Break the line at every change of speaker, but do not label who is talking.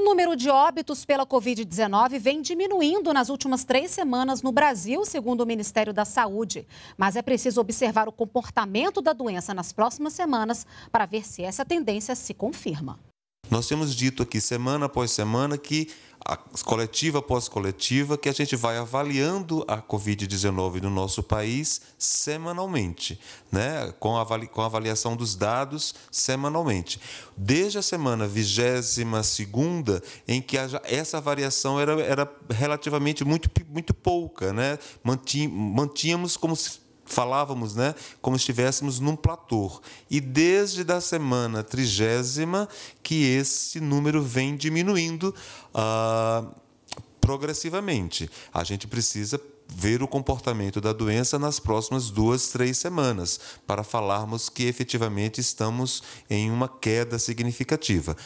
O número de óbitos pela Covid-19 vem diminuindo nas últimas três semanas no Brasil, segundo o Ministério da Saúde. Mas é preciso observar o comportamento da doença nas próximas semanas para ver se essa tendência se confirma.
Nós temos dito aqui semana após semana que a coletiva após coletiva, que a gente vai avaliando a Covid-19 no nosso país semanalmente, né? com, avali com a avaliação dos dados semanalmente. Desde a semana 22, em que essa variação era, era relativamente muito, muito pouca, né? mantin mantínhamos como se falávamos, né, como estivéssemos num platô. E desde da semana trigésima que esse número vem diminuindo uh, progressivamente. A gente precisa ver o comportamento da doença nas próximas duas, três semanas, para falarmos que efetivamente estamos em uma queda significativa.